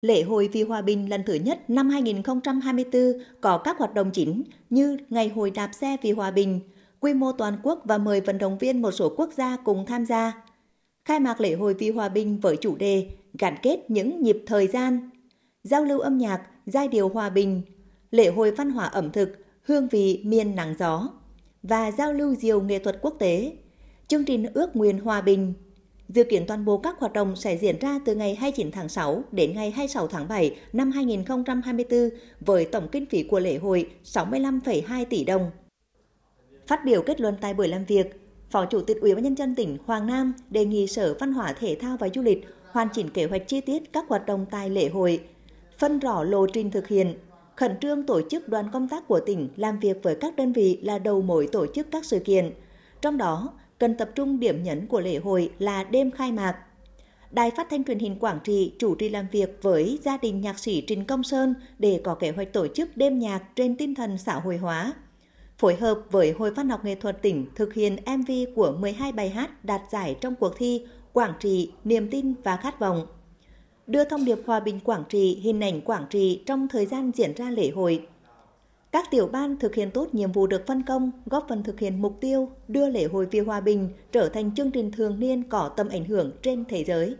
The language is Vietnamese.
Lễ hội vì hòa bình lần thứ nhất năm 2024 có các hoạt động chính như Ngày hội đạp xe vì hòa bình, quy mô toàn quốc và mời vận động viên một số quốc gia cùng tham gia. Khai mạc lễ hội vì hòa bình với chủ đề gắn kết những nhịp thời gian, giao lưu âm nhạc, giai điệu hòa bình, lễ hội văn hóa ẩm thực, hương vị miền nắng gió và giao lưu diều nghệ thuật quốc tế. Chương trình ước nguyện hòa bình Dự kiến toàn bộ các hoạt động sẽ diễn ra từ ngày 29 tháng 6 đến ngày 26 tháng 7 năm 2024 với tổng kinh phí của lễ hội 65,2 tỷ đồng. Phát biểu kết luận tại buổi làm việc, Phó Chủ tịch Ủy ban nhân dân tỉnh Hoàng Nam đề nghị Sở Văn hóa Thể thao và Du lịch hoàn chỉnh kế hoạch chi tiết các hoạt động tại lễ hội, phân rõ lộ trình thực hiện, khẩn trương tổ chức đoàn công tác của tỉnh làm việc với các đơn vị là đầu mối tổ chức các sự kiện. Trong đó, cần tập trung điểm nhấn của lễ hội là đêm khai mạc. Đài Phát thanh Truyền hình Quảng Trị chủ trì làm việc với gia đình nhạc sĩ Trình Công Sơn để có kế hoạch tổ chức đêm nhạc trên tinh thần xã hội hóa. Phối hợp với Hội Văn học Nghệ thuật tỉnh thực hiện MV của 12 bài hát đạt giải trong cuộc thi Quảng Trị, Niềm tin và Khát vọng. Đưa thông điệp hòa bình Quảng Trị, hình ảnh Quảng Trị trong thời gian diễn ra lễ hội – các tiểu ban thực hiện tốt nhiệm vụ được phân công, góp phần thực hiện mục tiêu đưa lễ hội vì hòa bình trở thành chương trình thường niên có tầm ảnh hưởng trên thế giới.